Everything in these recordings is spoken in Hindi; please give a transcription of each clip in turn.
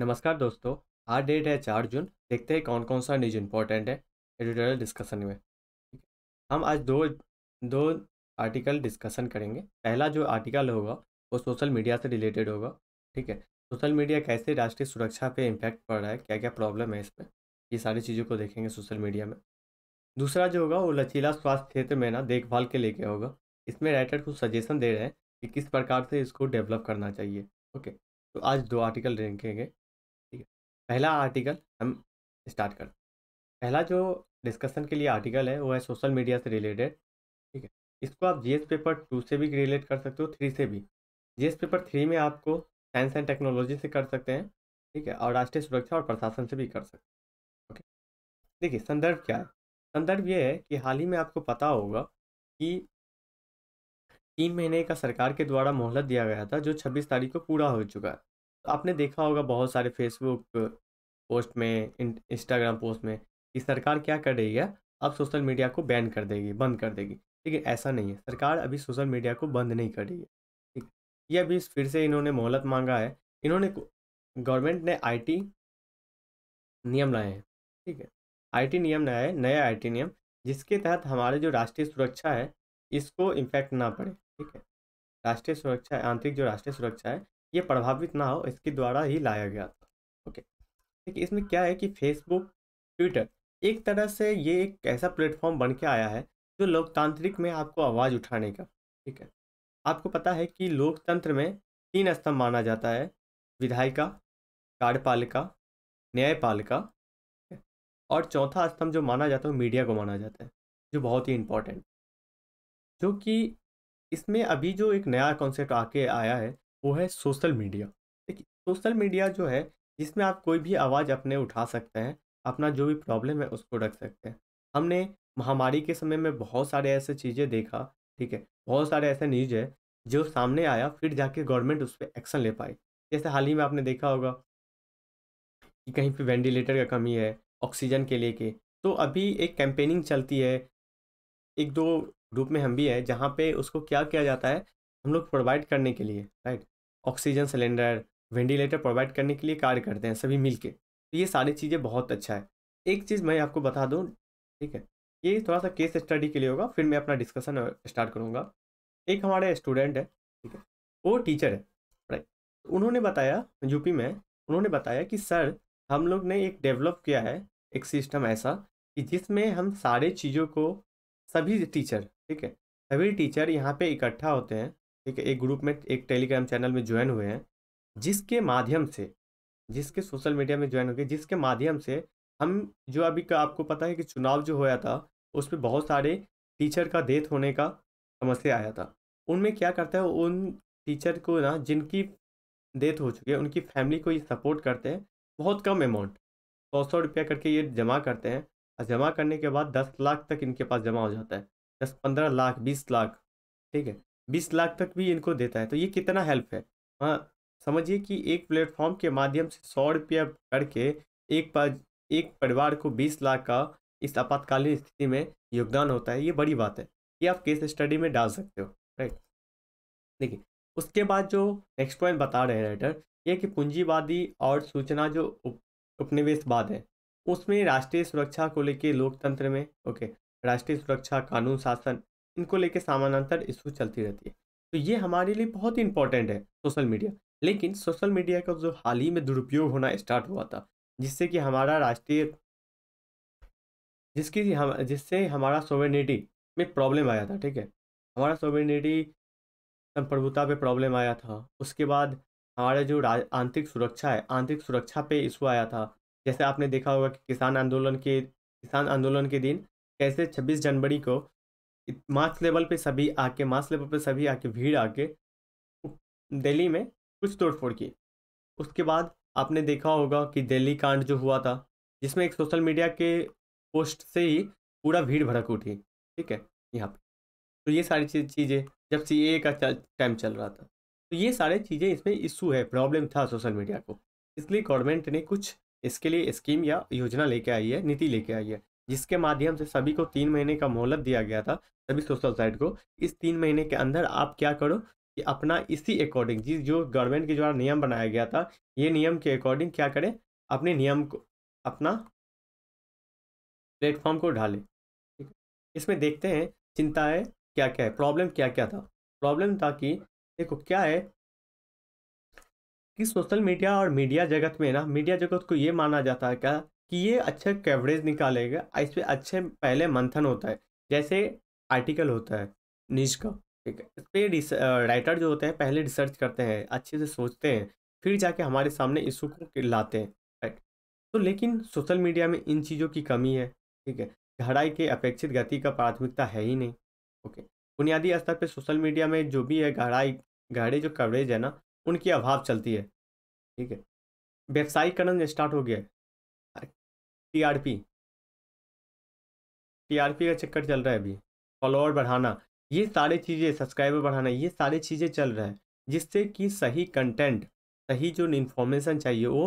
नमस्कार दोस्तों आज डेट है चार जून देखते हैं कौन कौन सा न्यूज इम्पोर्टेंट है एडिटोरियल डिस्कशन में हम आज दो दो आर्टिकल डिस्कशन करेंगे पहला जो आर्टिकल होगा वो सोशल मीडिया से रिलेटेड होगा ठीक है सोशल मीडिया कैसे राष्ट्रीय सुरक्षा पे इम्पैक्ट पड़ रहा है क्या क्या प्रॉब्लम है इस पर ये सारी चीज़ों को देखेंगे सोशल मीडिया में दूसरा जो होगा वो लचीला स्वास्थ्य क्षेत्र में ना देखभाल के लेके होगा इसमें राइटर कुछ सजेशन दे रहे हैं कि किस प्रकार से इसको डेवलप करना चाहिए ओके तो आज दो आर्टिकल देखेंगे पहला आर्टिकल हम स्टार्ट कर पहला जो डिस्कशन के लिए आर्टिकल है वो है सोशल मीडिया से रिलेटेड ठीक है इसको आप जीएस पेपर टू से भी रिलेट कर सकते हो थ्री से भी जीएस पेपर थ्री में आपको साइंस एंड टेक्नोलॉजी से कर सकते हैं ठीक है और राष्ट्रीय सुरक्षा और प्रशासन से भी कर सकते हैं ओके देखिए संदर्भ क्या है संदर्भ ये है कि हाल ही में आपको पता होगा कि तीन महीने का सरकार के द्वारा मोहलत दिया गया था जो छब्बीस तारीख को पूरा हो चुका है आपने देखा होगा बहुत सारे फेसबुक पोस्ट में इंस्टाग्राम पोस्ट में कि सरकार क्या कर रही है अब सोशल मीडिया को बैन कर देगी बंद कर देगी ठीक है ऐसा नहीं है सरकार अभी सोशल मीडिया को बंद नहीं कर रही है ठीक ये अभी फिर से इन्होंने मोहलत मांगा है इन्होंने गवर्नमेंट ने आईटी नियम लाए हैं ठीक है आईटी नियम लाया है नया आईटी नियम जिसके तहत हमारे जो राष्ट्रीय सुरक्षा है इसको इम्पैक्ट ना पड़े ठीक है राष्ट्रीय सुरक्षा आंतरिक जो राष्ट्रीय सुरक्षा है ये प्रभावित ना हो इसके द्वारा ही लाया गया था ओके देखिए इसमें क्या है कि फेसबुक ट्विटर एक तरह से ये एक ऐसा प्लेटफॉर्म बन के आया है जो लोकतांत्रिक में आपको आवाज़ उठाने का ठीक है आपको पता है कि लोकतंत्र में तीन स्तंभ माना जाता है विधायिका कार्यपालिका न्यायपालिका और चौथा स्तंभ जो माना जाता है वो मीडिया को माना जाता है जो बहुत ही इम्पोर्टेंट जो कि इसमें अभी जो एक नया कॉन्सेप्ट आके आया है वो है सोशल मीडिया देखिए सोशल मीडिया जो है जिसमें आप कोई भी आवाज़ अपने उठा सकते हैं अपना जो भी प्रॉब्लम है उसको रख सकते हैं हमने महामारी के समय में बहुत सारे ऐसे चीज़ें देखा ठीक है बहुत सारे ऐसे न्यूज है जो सामने आया फिर जाके गवर्नमेंट उस पर एक्शन ले पाई जैसे हाल ही में आपने देखा होगा कि कहीं पे वेंटिलेटर का कमी है ऑक्सीजन के लेके तो अभी एक कैंपेनिंग चलती है एक दो ग्रुप में हम भी हैं जहाँ पे उसको क्या किया जाता है हम लोग प्रोवाइड करने के लिए right oxygen cylinder ventilator provide करने के लिए कार्य करते हैं सभी मिल के तो ये सारी चीज़ें बहुत अच्छा है एक चीज़ मैं आपको बता दूँ ठीक है ये थोड़ा सा केस स्टडी के लिए होगा फिर मैं अपना डिस्कशन स्टार्ट करूँगा एक हमारे स्टूडेंट है ठीक है वो टीचर है राइट तो उन्होंने बताया यूपी में उन्होंने बताया कि सर हम लोग ने एक डेवलप किया है एक सिस्टम ऐसा कि जिसमें हम सारे चीज़ों को सभी टीचर ठीक है सभी टीचर यहाँ पे इकट्ठा होते हैं ठीक है एक ग्रुप में एक टेलीग्राम चैनल में ज्वाइन हुए हैं जिसके माध्यम से जिसके सोशल मीडिया में ज्वाइन हो गए जिसके माध्यम से हम जो अभी का आपको पता है कि चुनाव जो होया था उस पर बहुत सारे टीचर का डेथ होने का समस्या आया था उनमें क्या करता है उन टीचर को ना जिनकी डेथ हो चुकी है उनकी फैमिली को ये सपोर्ट करते हैं बहुत कम अमाउंट सौ सौ रुपया करके ये जमा करते हैं और जमा करने के बाद दस लाख तक इनके पास जमा हो जाता है दस पंद्रह लाख बीस लाख ठीक है बीस लाख तक भी इनको देता है तो ये कितना हेल्प है हाँ समझिए कि एक प्लेटफॉर्म के माध्यम से सौ रुपया करके एक पर एक परिवार को बीस लाख का इस आपातकालीन स्थिति में योगदान होता है ये बड़ी बात है ये आप केस स्टडी में डाल सकते हो राइट देखिए उसके बाद जो नेक्स्ट पॉइंट बता रहे हैं राइटर ये कि पूंजीवादी और सूचना जो उप, उपनिवेशवाद है उसमें राष्ट्रीय सुरक्षा को लेकर लोकतंत्र में ओके राष्ट्रीय सुरक्षा कानून शासन इनको लेके समानांतर इशू चलती रहती है तो ये हमारे लिए बहुत ही इंपॉर्टेंट है सोशल मीडिया लेकिन सोशल मीडिया का जो हाल ही में दुरुपयोग होना स्टार्ट हुआ था जिससे कि हमारा राष्ट्रीय जिसकी हम जिससे हमारा सोवेनिटी में प्रॉब्लम आया था ठीक है हमारा सोवेनिटी संप्रभुता पे प्रॉब्लम आया था उसके बाद हमारा जो आंतरिक सुरक्षा है आंतरिक सुरक्षा पे इशू आया था जैसे आपने देखा होगा कि किसान आंदोलन के किसान आंदोलन के दिन कैसे 26 जनवरी को मास लेवल पे सभी आके मास लेवल पे सभी आके भीड़ आके दिल्ली में कुछ तोड़फोड़ की उसके बाद आपने देखा होगा कि दिल्ली कांड जो हुआ था जिसमें एक सोशल मीडिया के पोस्ट से ही पूरा भीड़ भड़क उठी ठीक है यहाँ पर तो ये सारी चीज़ें जब सी ए का टाइम चल रहा था तो ये सारी चीज़ें इसमें इशू है प्रॉब्लम था सोशल मीडिया को इसलिए गवर्नमेंट ने कुछ इसके लिए स्कीम या योजना लेके आई है नीति लेके आई है जिसके माध्यम से सभी को तीन महीने का मोहलत दिया गया था सभी सोशल साइट को इस तीन महीने के अंदर आप क्या करो कि अपना इसी अकॉर्डिंग जिस जो गवर्नमेंट के द्वारा नियम बनाया गया था ये नियम के अकॉर्डिंग क्या करें अपने नियम को अपना प्लेटफॉर्म को ढालें इसमें देखते हैं चिंताएं है, क्या क्या है प्रॉब्लम क्या क्या था प्रॉब्लम था कि देखो क्या है कि सोशल मीडिया और मीडिया जगत में ना मीडिया जगत को ये माना जाता है क्या कि ये अच्छा कवरेज निकालेगा इस पर अच्छे पहले मंथन होता है जैसे आर्टिकल होता है न्यूज का ठीक है इस पर राइटर जो होते हैं पहले रिसर्च करते हैं अच्छे से सोचते हैं फिर जाके हमारे सामने इशू को लाते हैं राइट तो लेकिन सोशल मीडिया में इन चीज़ों की कमी है ठीक है घड़ाई के अपेक्षित गति का प्राथमिकता है ही नहीं ओके बुनियादी स्तर पर सोशल मीडिया में जो भी है घड़ाई घड़े जो कवरेज है ना उनकी अभाव चलती है ठीक है व्यवसायीकरण स्टार्ट हो गया है टीआरपी टीआरपी का चक्कर चल रहा है अभी फॉलोअर बढ़ाना ये सारे चीज़ें सब्सक्राइबर बढ़ाना ये सारी चीज़ें चल रहा है जिससे कि सही कंटेंट सही जो इन्फॉर्मेशन चाहिए वो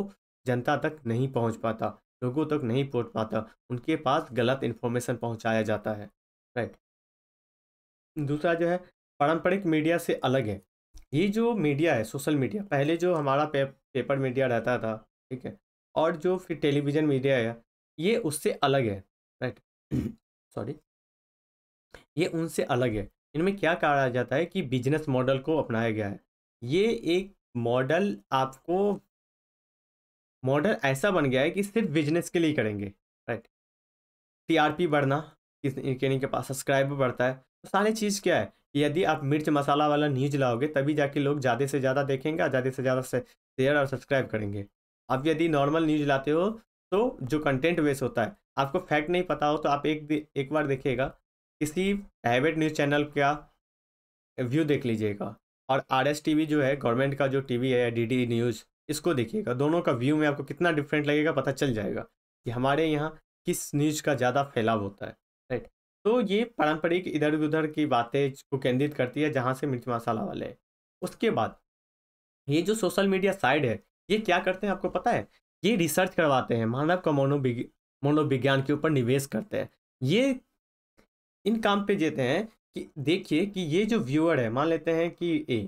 जनता तक नहीं पहुंच पाता लोगों तक नहीं पहुंच पाता उनके पास गलत इन्फॉर्मेशन पहुंचाया जाता है राइट दूसरा जो है पारंपरिक मीडिया से अलग है ये जो मीडिया है सोशल मीडिया पहले जो हमारा पे, पेपर मीडिया रहता था ठीक है और जो फिर टेलीविज़न मीडिया है ये उससे अलग है राइट सॉरी ये उनसे अलग है इनमें क्या कहा जाता है कि बिजनेस मॉडल को अपनाया गया है ये एक मॉडल आपको मॉडल ऐसा बन गया है कि सिर्फ बिजनेस के लिए करेंगे राइट टीआरपी बढ़ना किसी के पास सब्सक्राइबर बढ़ता है तो सारी चीज़ क्या है यदि आप मिर्च मसाला वाला न्यूज लाओगे तभी जाके लोग ज़्यादा से ज़्यादा देखेंगे ज़्यादा से ज़्यादा शेयर और सब्सक्राइब करेंगे अब यदि नॉर्मल न्यूज लाते हो तो जो कंटेंट वेस्ट होता है आपको फैक्ट नहीं पता हो तो आप एक एक बार देखिएगा किसी प्राइवेट न्यूज़ चैनल का व्यू देख लीजिएगा और आर एस टी वी जो है गवर्नमेंट का जो टी वी है डी डी न्यूज़ इसको देखिएगा दोनों का व्यू में आपको कितना डिफरेंट लगेगा पता चल जाएगा कि हमारे यहाँ किस न्यूज़ का ज़्यादा फैलाव होता है राइट तो ये पारंपरिक इधर उधर की बातें को केंद्रित करती है जहाँ से मिर्च मसाला वाले उसके बाद ये जो सोशल मीडिया साइड है ये क्या करते हैं आपको पता है ये रिसर्च करवाते हैं मानव का मनोविज्ञ मनोविज्ञान के ऊपर निवेश करते हैं ये इन काम पे देते हैं कि देखिए कि ये जो व्यूअर है मान लेते हैं कि ए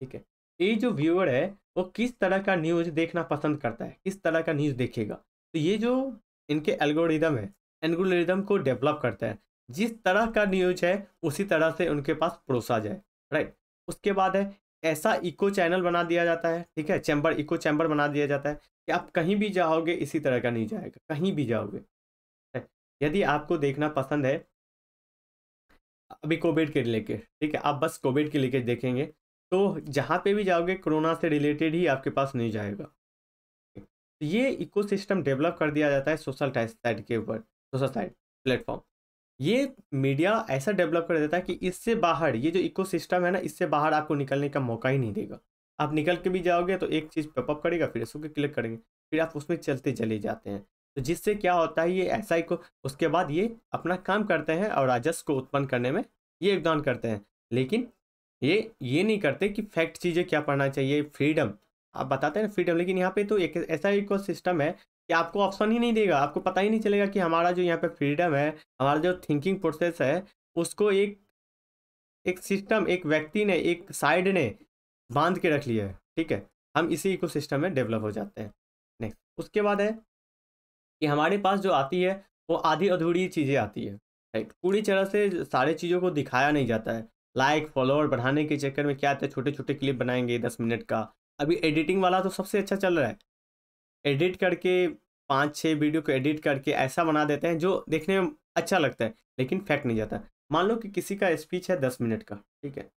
ठीक है ए जो व्यूअर है वो किस तरह का न्यूज़ देखना पसंद करता है किस तरह का न्यूज़ देखेगा तो ये जो इनके एल्गोरिदम है एल्गोरिदम को डेवलप करता है जिस तरह का न्यूज है उसी तरह से उनके पास परोसा जाए राइट उसके बाद है ऐसा इको चैनल बना दिया जाता है ठीक है चैम्बर इको चैम्बर बना दिया जाता है कि आप कहीं भी जाओगे इसी तरह का नहीं जाएगा कहीं भी जाओगे यदि आपको देखना पसंद है अभी कोविड के रिलेटेड ठीक है आप बस कोविड के लेके देखेंगे तो जहाँ पे भी जाओगे कोरोना से रिलेटेड ही आपके पास नहीं जाएगा तो ये इकोसिस्टम डेवलप कर दिया जाता है सोशल साइट के ऊपर सोशल साइट प्लेटफॉर्म ये मीडिया ऐसा डेवलप कर देता है कि इससे बाहर ये जो इकोसिस्टम है ना इससे बाहर आपको निकलने का मौका ही नहीं देगा आप निकल के भी जाओगे तो एक चीज़ पेपअप करेगा फिर इसको क्लिक करेंगे फिर आप उसमें चलते चले जाते हैं तो जिससे क्या होता है ये ऐसा ही को उसके बाद ये अपना काम करते हैं और राजस्व को उत्पन्न करने में ये योगदान करते हैं लेकिन ये ये नहीं करते कि फैक्ट चीज़ें क्या पढ़ना चाहिए फ्रीडम आप बताते हैं ना फ्रीडम लेकिन यहाँ पे तो एक ऐसा एक सिस्टम है कि आपको ऑप्शन ही नहीं देगा आपको पता ही नहीं चलेगा कि हमारा जो यहाँ पे फ्रीडम है हमारा जो थिंकिंग प्रोसेस है उसको एक एक सिस्टम एक व्यक्ति ने एक साइड ने बांध के रख लिया है ठीक है हम इसी इको में डेवलप हो जाते हैं नेक्स्ट उसके बाद है कि हमारे पास जो आती है वो आधी अधूरी चीज़ें आती है राइट पूरी तरह से सारे चीज़ों को दिखाया नहीं जाता है लाइक फॉलोअर बढ़ाने के चक्कर में क्या आता है छोटे छोटे क्लिप बनाएंगे दस मिनट का अभी एडिटिंग वाला तो सबसे अच्छा चल रहा है एडिट करके पाँच छः वीडियो को एडिट करके ऐसा बना देते हैं जो देखने में अच्छा लगता है लेकिन फैक्ट नहीं जाता मान लो कि किसी का स्पीच है दस मिनट का ठीक है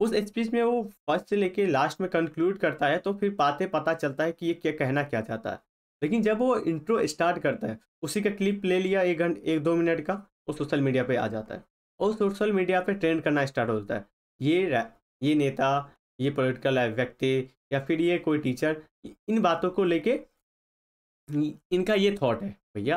उस स्पीच में वो फर्स्ट से लेके लास्ट में कंक्लूड करता है तो फिर पाते पता चलता है कि ये क्या कहना क्या चाहता है लेकिन जब वो इंट्रो स्टार्ट करता है उसी का क्लिप ले लिया एक घंटे एक दो मिनट का वो सोशल मीडिया पे आ जाता है और सोशल मीडिया पे ट्रेंड करना स्टार्ट हो जाता है ये ये नेता ये पोलिटिकल व्यक्ति या फिर ये कोई टीचर इन बातों को लेके इनका ये थॉट है भैया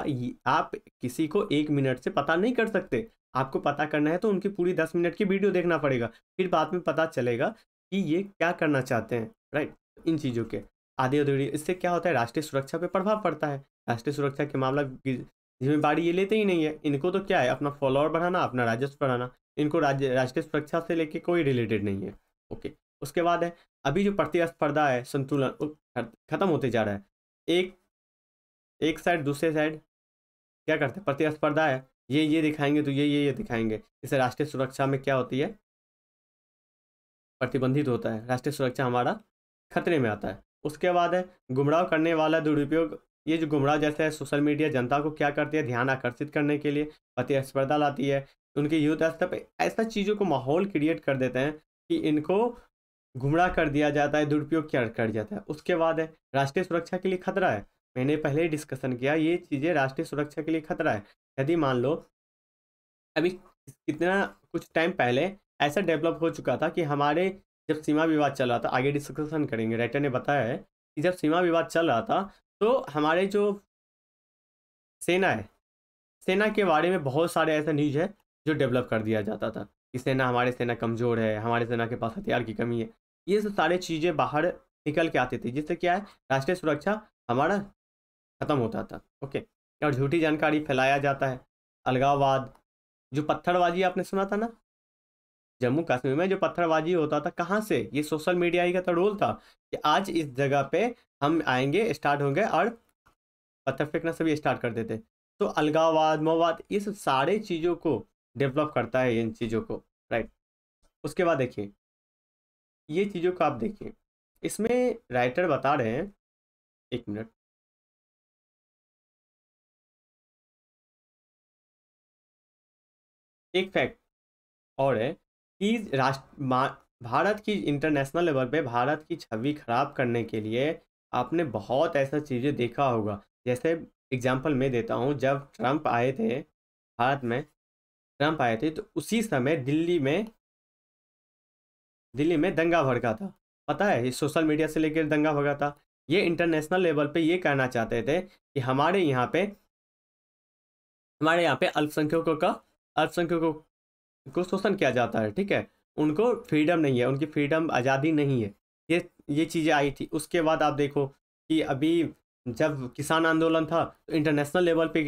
आप किसी को एक मिनट से पता नहीं कर सकते आपको पता करना है तो उनकी पूरी दस मिनट की वीडियो देखना पड़ेगा फिर बाद में पता चलेगा कि ये क्या करना चाहते हैं राइट इन चीज़ों के आधे अधूरी इससे क्या होता है राष्ट्रीय सुरक्षा पर प्रभाव पड़ता है राष्ट्रीय सुरक्षा के मामला जिम्मेदारी ये लेते ही नहीं है इनको तो क्या है अपना फॉलोअर बढ़ाना अपना राजस्व बढ़ाना इनको राज्य राष्ट्रीय सुरक्षा से लेके कोई रिलेटेड नहीं है ओके उसके बाद है अभी जो प्रतिस्पर्धा है संतुलन खत्म होते जा रहा है एक एक साइड दूसरे साइड क्या करते हैं प्रतिस्पर्धा है ये ये दिखाएंगे तो ये ये ये दिखाएंगे इसे राष्ट्रीय सुरक्षा में क्या होती है प्रतिबंधित होता है राष्ट्रीय सुरक्षा हमारा खतरे में आता है उसके बाद है गुमराह करने वाला दुरुपयोग ये जो गुमराह जैसा है सोशल मीडिया जनता को क्या करती है ध्यान आकर्षित करने के लिए प्रतिस्पर्धा लाती है उनके युद्ध स्तर पर ऐसा चीज़ों को माहौल क्रिएट कर देते हैं कि इनको गुमराह कर दिया जाता है दुरुपयोग क्या कर जाता है उसके बाद है राष्ट्रीय सुरक्षा के लिए खतरा है मैंने पहले ही डिस्कशन किया ये चीज़ें राष्ट्रीय सुरक्षा के लिए खतरा है यदि मान लो अभी कितना कुछ टाइम पहले ऐसा डेवलप हो चुका था कि हमारे जब सीमा विवाद चल रहा था आगे डिस्कशन करेंगे राइटर ने बताया है कि जब सीमा विवाद चल रहा था तो हमारे जो सेना है सेना के बारे में बहुत सारे ऐसा न्यूज है जो डेवलप कर दिया जाता था कि सेना हमारे सेना कमज़ोर है हमारे सेना के पास हथियार की कमी है ये सब सारे चीज़ें बाहर निकल के आती थी जिससे क्या है राष्ट्रीय सुरक्षा हमारा ख़त्म होता था ओके और झूठी जानकारी फैलाया जाता है अलगाववाद जो पत्थरबाजी आपने सुना था ना जम्मू कश्मीर में जो पत्थरबाजी होता था कहाँ से ये सोशल मीडिया ही का तो रोल था कि आज इस जगह पे हम आएंगे स्टार्ट होंगे और पत्थर फेंकना सभी स्टार्ट कर देते तो अलगाववाद मवाद ये सब सारे चीज़ों को डेवलप करता है इन चीज़ों को राइट उसके बाद देखिए ये चीज़ों को आप देखिए इसमें राइटर बता रहे हैं एक मिनट एक फैक्ट और है कि राष्ट्र भारत की इंटरनेशनल लेवल पे भारत की छवि खराब करने के लिए आपने बहुत ऐसा चीज़ें देखा होगा जैसे एग्जाम्पल मैं देता हूँ जब ट्रंप आए थे भारत में ट्रंप आए थे तो उसी समय दिल्ली में दिल्ली में दंगा भड़का था पता है ये सोशल मीडिया से लेकर दंगा भड़का था ये इंटरनेशनल लेवल पे ये कहना चाहते थे कि हमारे यहाँ पे हमारे यहाँ पे अल्पसंख्यकों का अल्पसंख्यकों को, शोषण किया जाता है ठीक है उनको फ्रीडम नहीं है उनकी फ्रीडम आज़ादी नहीं है ये ये चीज़ें आई थी उसके बाद आप देखो कि अभी जब किसान आंदोलन था तो इंटरनेशनल लेवल पे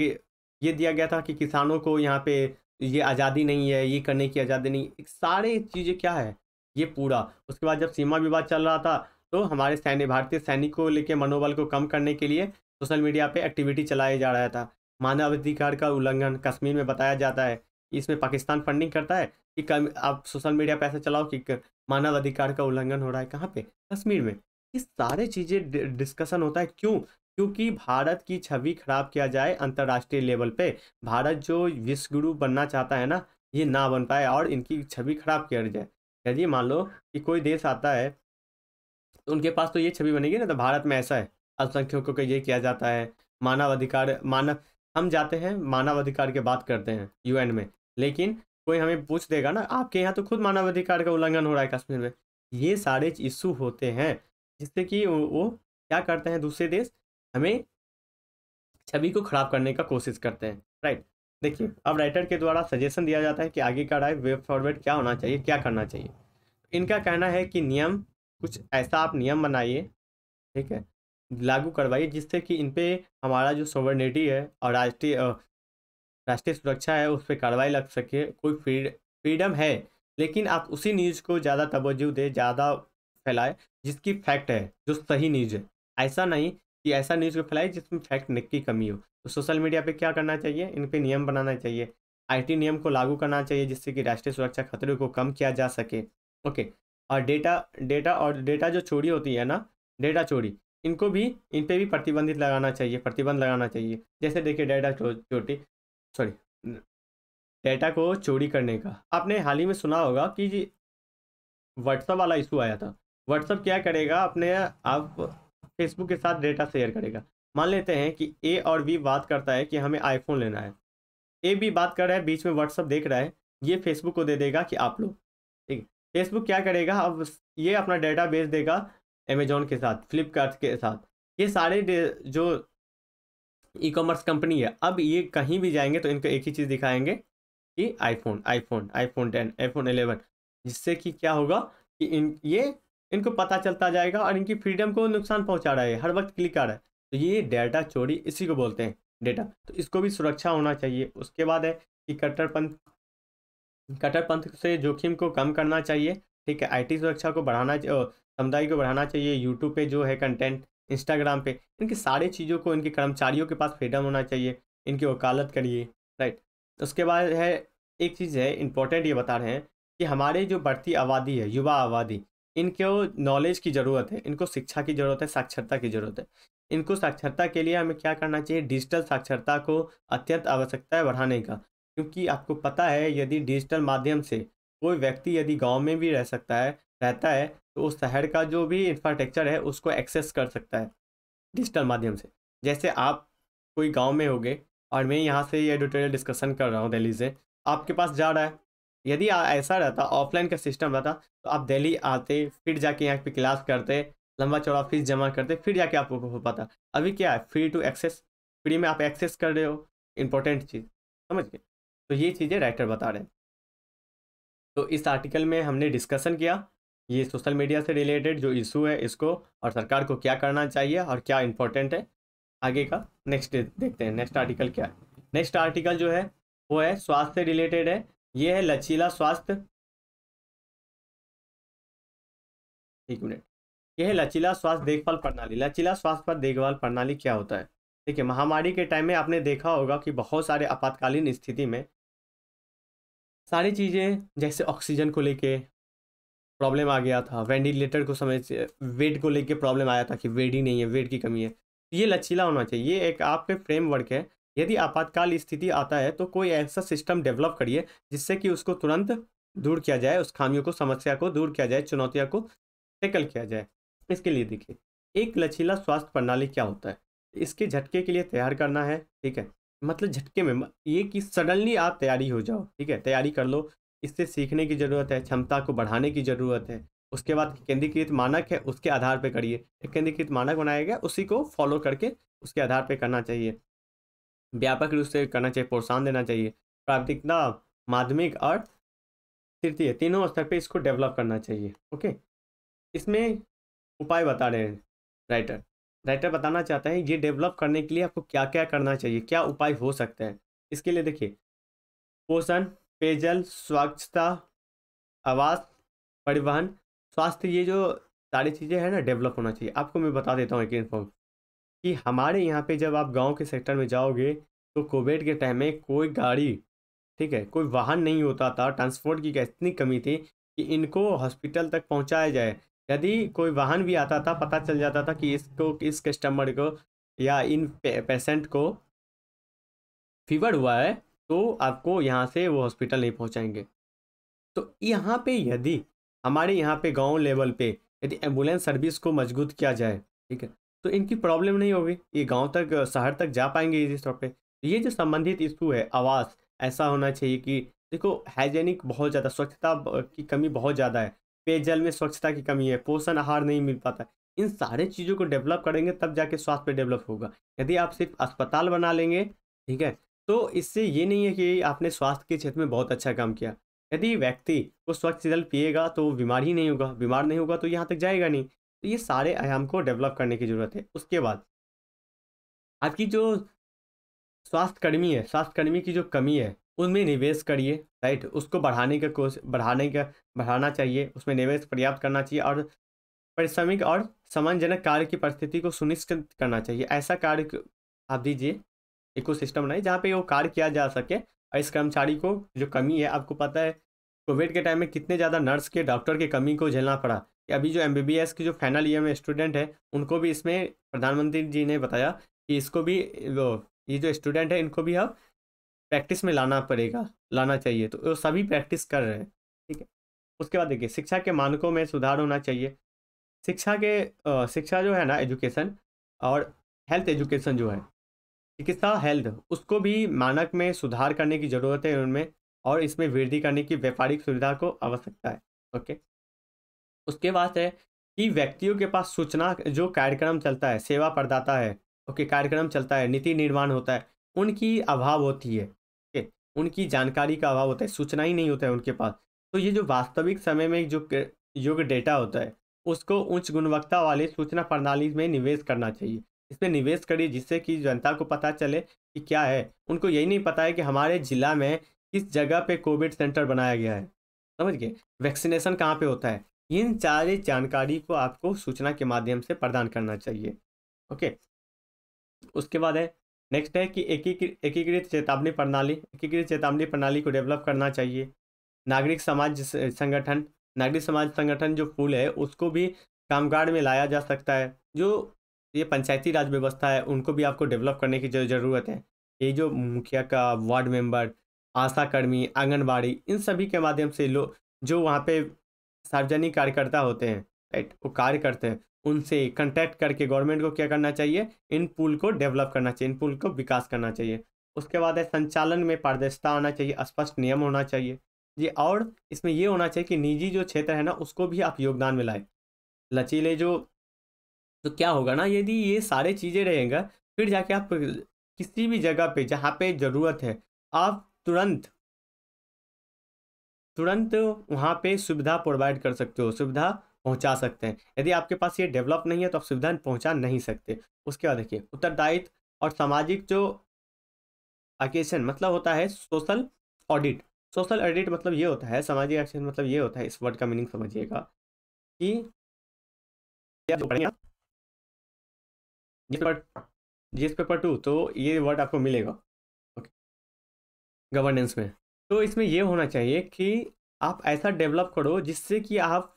ये दिया गया था कि किसानों को यहाँ पे ये आज़ादी नहीं है ये करने की आज़ादी नहीं सारे चीज़ें क्या है ये पूरा उसके बाद जब सीमा विवाद चल रहा था तो हमारे सैन्य भारतीय सैनिक को लेके मनोबल को कम करने के लिए सोशल मीडिया पे एक्टिविटी चलाया जा रहा था मानवाधिकार का उल्लंघन कश्मीर में बताया जाता है इसमें पाकिस्तान फंडिंग करता है कि आप सोशल मीडिया पर ऐसा चलाओ कि मानव अधिकार का उल्लंघन हो रहा है कहाँ पे कश्मीर में ये सारे चीज़ें डिस्कशन होता है क्यों क्योंकि भारत की छवि खराब किया जाए अंतर्राष्ट्रीय लेवल पे भारत जो विश्व गुरु बनना चाहता है ना ये ना बन पाए और इनकी छवि खराब किया जाए यदि मान लो कि कोई देश आता है तो उनके पास तो ये छवि बनेगी ना तो भारत में ऐसा है अल्पसंख्यकों को ये किया जाता है मानव अधिकार मानव हम जाते हैं मानव अधिकार की बात करते हैं यूएन में लेकिन कोई हमें पूछ देगा ना आपके यहाँ तो खुद मानवाधिकार का उल्लंघन हो रहा है कश्मीर में ये सारे इशू होते हैं जिससे कि वो, क्या करते हैं दूसरे देश हमें छवि को खराब करने का कोशिश करते हैं राइट देखिए अब राइटर के द्वारा सजेशन दिया जाता है कि आगे का राय वेब फॉरवर्ड क्या होना चाहिए क्या करना चाहिए इनका कहना है कि नियम कुछ ऐसा आप नियम बनाइए ठीक है लागू करवाइए जिससे कि इन पर हमारा जो सोवर्निटी है और राष्ट्रीय राष्ट्रीय सुरक्षा है उस पर कार्रवाई लग सके कोई फ्री फ्रीडम है लेकिन आप उसी न्यूज़ को ज़्यादा तोज्जो दें ज़्यादा फैलाए जिसकी फैक्ट है जो सही न्यूज़ है ऐसा नहीं कि ऐसा न्यूज़ को फैलाए जिसमें फैक्ट की कमी हो तो सोशल मीडिया पे क्या करना चाहिए इन पर नियम बनाना चाहिए आईटी नियम को लागू करना चाहिए जिससे कि राष्ट्रीय सुरक्षा खतरे को कम किया जा सके ओके और डेटा डेटा और डेटा जो चोरी होती है ना डेटा चोरी इनको भी इन पर भी प्रतिबंधित लगाना चाहिए प्रतिबंध लगाना चाहिए जैसे देखिए डेटा चोरी सॉरी डेटा को चोरी करने का आपने हाल ही में सुना होगा कि व्हाट्सअप वाला इशू आया था व्हाट्सअप क्या करेगा अपने आप फेसबुक के साथ डेटा शेयर करेगा मान लेते हैं कि ए और बी बात करता है कि हमें आईफोन लेना है ए बी बात कर रहा है बीच में व्हाट्सअप देख रहा है ये फेसबुक को दे देगा कि आप लोग ठीक फेसबुक क्या करेगा अब ये अपना डेटा बेच देगा अमेजोन के साथ फ्लिपकार्ट के साथ ये सारे जो ई कॉमर्स कंपनी है अब ये कहीं भी जाएंगे तो इनको एक ही चीज़ दिखाएंगे कि iPhone iPhone iPhone ten iPhone eleven जिससे कि क्या होगा कि इन ये इनको पता चलता जाएगा और इनकी फ्रीडम को नुकसान पहुंचा रहा है हर वक्त क्लिक आ रहा है तो ये डेटा चोरी इसी को बोलते हैं डेटा तो इसको भी सुरक्षा होना चाहिए उसके बाद है कि कट्टरपंथ कट्टरपंथ से जोखिम को कम करना चाहिए ठीक है आईटी सुरक्षा को बढ़ाना समुदाय को बढ़ाना चाहिए यूट्यूब पे जो है कंटेंट इंस्टाग्राम पे इनकी सारी चीज़ों को इनके कर्मचारियों के पास फ्रीडम होना चाहिए इनकी वकालत करिए राइट उसके बाद है एक चीज़ है इम्पोर्टेंट ये बता रहे हैं कि हमारे जो बढ़ती आबादी है युवा आबादी इनको नॉलेज की ज़रूरत है इनको शिक्षा की ज़रूरत है साक्षरता की ज़रूरत है इनको साक्षरता के लिए हमें क्या करना चाहिए डिजिटल साक्षरता को अत्यंत आवश्यकता है बढ़ाने का क्योंकि आपको पता है यदि डिजिटल माध्यम से कोई व्यक्ति यदि गांव में भी रह सकता है रहता है तो उस शहर का जो भी इंफ्रास्ट्रक्चर है उसको एक्सेस कर सकता है डिजिटल माध्यम से जैसे आप कोई गांव में हो गए और मैं यहाँ से ये एडिटोरियल डिस्कशन कर रहा हूँ दिल्ली से आपके पास जा रहा है यदि ऐसा रहता ऑफलाइन का सिस्टम रहता तो आप दिल्ली आते फिर जाके यहाँ पे क्लास करते लंबा चौड़ा फीस जमा करते फिर जाके आपको हो पाता अभी क्या है फ्री टू एक्सेस फ्री में आप एक्सेस कर रहे हो इम्पोर्टेंट चीज़ समझ गए तो ये चीज़ें राइटर बता रहे हैं तो इस आर्टिकल में हमने डिस्कशन किया ये सोशल मीडिया से रिलेटेड जो इशू है इसको और सरकार को क्या करना चाहिए और क्या इंपॉर्टेंट है आगे का नेक्स्ट देखते हैं नेक्स्ट आर्टिकल क्या है नेक्स्ट आर्टिकल जो है वो है स्वास्थ्य से रिलेटेड है ये है लचीला स्वास्थ्य एक मिनट यह है लचीला स्वास्थ्य देखभाल प्रणाली लचीला स्वास्थ्य पर देखभाल प्रणाली क्या होता है देखिए महामारी के टाइम में आपने देखा होगा कि बहुत सारे आपातकालीन स्थिति में सारी चीज़ें जैसे ऑक्सीजन को लेके प्रॉब्लम आ गया था वेंटिलेटर को समझ वेट को लेके प्रॉब्लम आया था कि वेट ही नहीं है वेट की कमी है ये लचीला होना चाहिए ये एक आपके फ्रेमवर्क है यदि आपातकाल स्थिति आता है तो कोई ऐसा सिस्टम डेवलप करिए जिससे कि उसको तुरंत दूर किया जाए उस खामियों को समस्या को दूर किया जाए चुनौतियाँ को टेकल किया जाए इसके लिए देखिए एक लचीला स्वास्थ्य प्रणाली क्या होता है इसके झटके के लिए तैयार करना है ठीक है मतलब झटके में ये कि सडनली आप तैयारी हो जाओ ठीक है तैयारी कर लो इससे सीखने की ज़रूरत है क्षमता को बढ़ाने की ज़रूरत है उसके बाद केंद्रीकृत मानक है उसके आधार पर करिए एक केंद्रीकृत मानक बनाया गया उसी को फॉलो करके उसके आधार पर करना चाहिए व्यापक रूप से करना चाहिए प्रोत्साहन देना चाहिए प्राथमिकता माध्यमिक और तृतीय तीनों स्तर पे इसको डेवलप करना चाहिए ओके इसमें उपाय बता रहे हैं राइटर राइटर बताना चाहता है ये डेवलप करने के लिए आपको क्या क्या करना चाहिए क्या उपाय हो सकता है इसके लिए देखिए पोषण पेयजल स्वच्छता आवास परिवहन स्वास्थ्य ये जो सारी चीज़ें हैं ना डेवलप होना चाहिए आपको मैं बता देता हूँ एक इन्फॉर्म कि हमारे यहाँ पे जब आप गांव के सेक्टर में जाओगे तो कोविड के टाइम में कोई गाड़ी ठीक है कोई वाहन नहीं होता था ट्रांसपोर्ट की इतनी कमी थी कि इनको हॉस्पिटल तक पहुँचाया जाए यदि कोई वाहन भी आता था पता चल जाता था कि इसको इस कस्टमर को या इन पेशेंट को फीवर हुआ है तो आपको यहाँ से वो हॉस्पिटल नहीं पहुँचाएंगे तो यहाँ पे यदि हमारे यहाँ पे गांव लेवल पे यदि एम्बुलेंस सर्विस को मजबूत किया जाए ठीक है तो इनकी प्रॉब्लम नहीं होगी ये गांव तक शहर तक जा पाएंगे इस तौर पर तो ये जो संबंधित इशू है आवास ऐसा होना चाहिए कि देखो हाइजेनिक बहुत ज़्यादा स्वच्छता की कमी बहुत ज़्यादा है पेयजल में स्वच्छता की कमी है पोषण आहार नहीं मिल पाता इन सारे चीज़ों को डेवलप करेंगे तब जाके स्वास्थ्य पे डेवलप होगा यदि आप सिर्फ अस्पताल बना लेंगे ठीक है तो इससे ये नहीं है कि आपने स्वास्थ्य के क्षेत्र में बहुत अच्छा काम किया यदि व्यक्ति वो स्वच्छ जल पिएगा तो बीमार ही नहीं होगा बीमार नहीं होगा तो यहाँ तक जाएगा नहीं तो ये सारे आयाम को डेवलप करने की ज़रूरत है उसके बाद आपकी जो स्वास्थ्यकर्मी है स्वास्थ्यकर्मी की जो कमी है उनमें निवेश करिए राइट उसको बढ़ाने का कोश बढ़ाने का बढ़ाना चाहिए उसमें निवेश पर्याप्त करना चाहिए और परिश्रमिक और सम्मानजनक कार्य की परिस्थिति को सुनिश्चित करना चाहिए ऐसा कार्य आप दीजिए इको सिस्टम बनाए जहाँ पे वो कार्य किया जा सके और इस कर्मचारी को जो कमी है आपको पता है कोविड के टाइम में कितने ज़्यादा नर्स के डॉक्टर के कमी को झेलना पड़ा कि अभी जो एम की जो फाइनल ईयर में स्टूडेंट है उनको भी इसमें प्रधानमंत्री जी ने बताया कि इसको भी वो ये जो स्टूडेंट है इनको भी अब प्रैक्टिस में लाना पड़ेगा लाना चाहिए तो वो सभी प्रैक्टिस कर रहे हैं ठीक है उसके बाद देखिए शिक्षा के मानकों में सुधार होना चाहिए शिक्षा के शिक्षा जो है ना एजुकेशन और हेल्थ एजुकेशन जो है चिकित्सा हेल्थ उसको भी मानक में सुधार करने की ज़रूरत है उनमें और इसमें वृद्धि करने की व्यापारिक सुविधा को आवश्यकता है ओके उसके बाद है कि व्यक्तियों के पास सूचना जो कार्यक्रम चलता है सेवा प्रदाता है ओके कार्यक्रम चलता है नीति निर्माण होता है उनकी अभाव होती है ओके उनकी जानकारी का अभाव होता है सूचना ही नहीं होता है उनके पास तो ये जो वास्तविक समय में जो योग्य डेटा होता है उसको उच्च गुणवत्ता वाले सूचना प्रणाली में निवेश करना चाहिए इसमें निवेश करिए जिससे कि जनता को पता चले कि क्या है उनको यही नहीं पता है कि हमारे ज़िला में किस जगह पे कोविड सेंटर बनाया गया है समझ गए वैक्सीनेशन कहाँ पे होता है इन सारी जानकारी को आपको सूचना के माध्यम से प्रदान करना चाहिए ओके उसके बाद है नेक्स्ट है कि एकीकृत एकीकृत चेतावनी प्रणाली एकीकृत चेतावनी प्रणाली को डेवलप करना चाहिए नागरिक समाज संगठन नागरिक समाज संगठन जो पुल है उसको भी कामगार में लाया जा सकता है जो तो ये पंचायती राज व्यवस्था है उनको भी आपको डेवलप करने की जो ज़रूरत है ये जो मुखिया का वार्ड मेंबर आशा कर्मी आंगनबाड़ी इन सभी के माध्यम से लोग जो वहाँ पे सार्वजनिक कार्यकर्ता होते हैं राइट वो कार्य करते हैं उनसे कंटेक्ट करके गवर्नमेंट को क्या करना चाहिए इन पुल को डेवलप करना चाहिए इन पुल को विकास करना चाहिए उसके बाद है संचालन में पारदर्शिता आना चाहिए स्पष्ट नियम होना चाहिए जी और इसमें ये होना चाहिए कि निजी जो क्षेत्र है ना उसको भी आप योगदान मिलाएं लचीले जो तो क्या होगा ना यदि ये सारे चीज़ें रहेंगे फिर जाके आप किसी भी जगह पे जहाँ पे ज़रूरत है आप तुरंत तुरंत वहाँ पे सुविधा प्रोवाइड कर सकते हो सुविधा पहुँचा सकते हैं यदि आपके पास ये डेवलप नहीं है तो आप सुविधा पहुँचा नहीं सकते उसके बाद देखिए उत्तरदायित्व और सामाजिक जो अकेशन मतलब होता है सोशल ऑडिट सोशल ऑडिट मतलब ये होता है सामाजिक एक्शन मतलब ये होता है इस वर्ड का मीनिंग समझिएगा कि जीएस पेपर टू तो ये वर्ड आपको मिलेगा ओके गवर्नेंस में तो इसमें ये होना चाहिए कि आप ऐसा डेवलप करो जिससे कि आप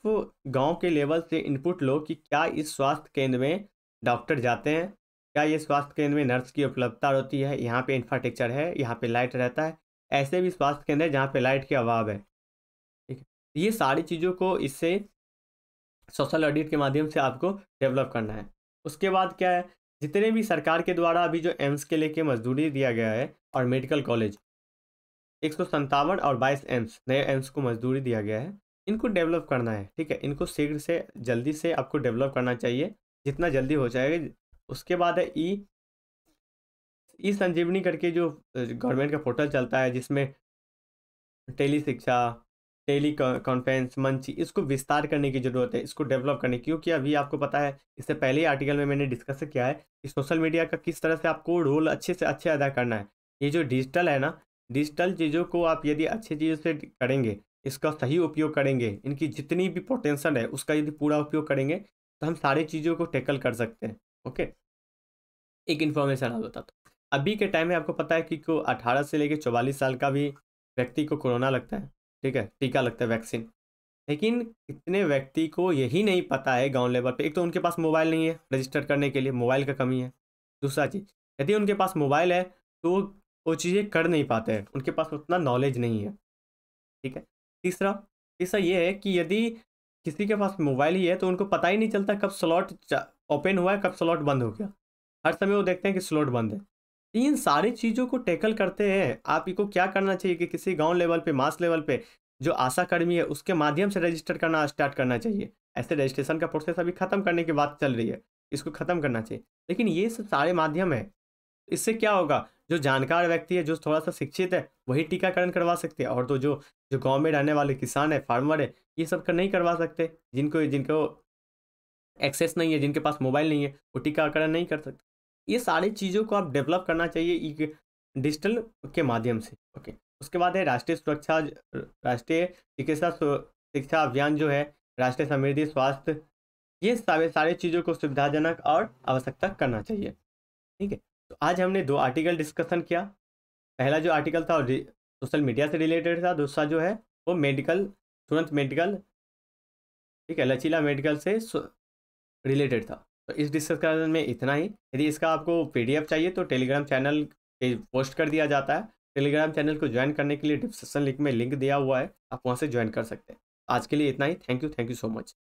गांव के लेवल से इनपुट लो कि क्या इस स्वास्थ्य केंद्र में डॉक्टर जाते हैं क्या ये स्वास्थ्य केंद्र में नर्स की उपलब्धता होती है यहाँ पे इंफ्रास्ट्रक्चर है यहाँ पे लाइट रहता है ऐसे भी स्वास्थ्य केंद्र है जहाँ पे लाइट के अभाव है ठीक है ये सारी चीज़ों को इससे सोशल ऑडिट के माध्यम से आपको डेवलप करना है उसके बाद क्या है जितने भी सरकार के द्वारा अभी जो एम्स के लेके मजदूरी दिया गया है और मेडिकल कॉलेज एक सौ संतावन और बाईस एम्स नए एम्स को मजदूरी दिया गया है इनको डेवलप करना है ठीक है इनको शीघ्र से जल्दी से आपको डेवलप करना चाहिए जितना जल्दी हो जाएगा उसके बाद है ई ई संजीवनी करके जो गवर्नमेंट का पोर्टल चलता है जिसमें टेली शिक्षा टेली कॉन्फ्रेंस मंची इसको विस्तार करने की ज़रूरत है इसको डेवलप करने की क्योंकि अभी आपको पता है इससे पहले आर्टिकल में मैंने डिस्कस किया है कि सोशल मीडिया का किस तरह से आपको रोल अच्छे से अच्छे अदा करना है ये जो डिजिटल है ना डिजिटल चीज़ों को आप यदि अच्छी चीज़ों से करेंगे इसका सही उपयोग करेंगे इनकी जितनी भी पोटेंशल है उसका यदि पूरा उपयोग करेंगे तो हम सारी चीज़ों को टैकल कर सकते हैं ओके एक इन्फॉर्मेशन आ जाता था अभी के टाइम में आपको पता है कि को 18 से लेकर 44 साल का भी व्यक्ति को कोरोना लगता है ठीक है टीका लगता है वैक्सीन लेकिन कितने व्यक्ति को यही नहीं पता है गांव लेवल पे एक तो उनके पास मोबाइल नहीं है रजिस्टर करने के लिए मोबाइल का कमी है दूसरा चीज़ यदि उनके पास मोबाइल है तो वो चीज़ें कर नहीं पाते हैं उनके पास उतना नॉलेज नहीं है ठीक है तीसरा तीसरा ये है कि यदि किसी के पास मोबाइल ही है तो उनको पता ही नहीं चलता कब स्लॉट ओपन हुआ है कब स्लॉट बंद हो गया हर समय वो देखते हैं कि स्लॉट बंद है इन सारी चीज़ों को टैकल करते हैं आप इनको क्या करना चाहिए कि किसी गांव लेवल पे मास लेवल पे जो आशाकर्मी है उसके माध्यम से रजिस्टर करना स्टार्ट करना चाहिए ऐसे रजिस्ट्रेशन का प्रोसेस अभी ख़त्म करने की बात चल रही है इसको ख़त्म करना चाहिए लेकिन ये सब सारे माध्यम है इससे क्या होगा जो जानकार व्यक्ति है जो थोड़ा सा शिक्षित है वही टीकाकरण करवा सकते हैं और तो जो जो गांव में रहने वाले किसान है फार्मर है ये सब कर नहीं करवा सकते जिनको जिनको एक्सेस नहीं है जिनके पास मोबाइल नहीं है वो टीकाकरण नहीं कर सकते ये सारी चीज़ों को आप डेवलप करना चाहिए डिजिटल के माध्यम से ओके उसके बाद है राष्ट्रीय सुरक्षा राष्ट्रीय चिकित्सा शिक्षा अभियान जो है राष्ट्रीय समृद्धि स्वास्थ्य ये सारे सारे चीज़ों को सुविधाजनक और आवश्यकता करना चाहिए ठीक है तो आज हमने दो आर्टिकल डिस्कशन किया पहला जो आर्टिकल था सोशल मीडिया से रिलेटेड था दूसरा जो है वो मेडिकल तुरंत मेडिकल ठीक है लचीला मेडिकल से रिलेटेड था तो इस डिस्कशन में इतना ही यदि इसका आपको पी चाहिए तो टेलीग्राम चैनल पे पोस्ट कर दिया जाता है टेलीग्राम चैनल को ज्वाइन करने के लिए डिस्क्रिप्शन लिंक में लिंक दिया हुआ है आप वहाँ से ज्वाइन कर सकते हैं आज के लिए इतना ही thank you thank you so much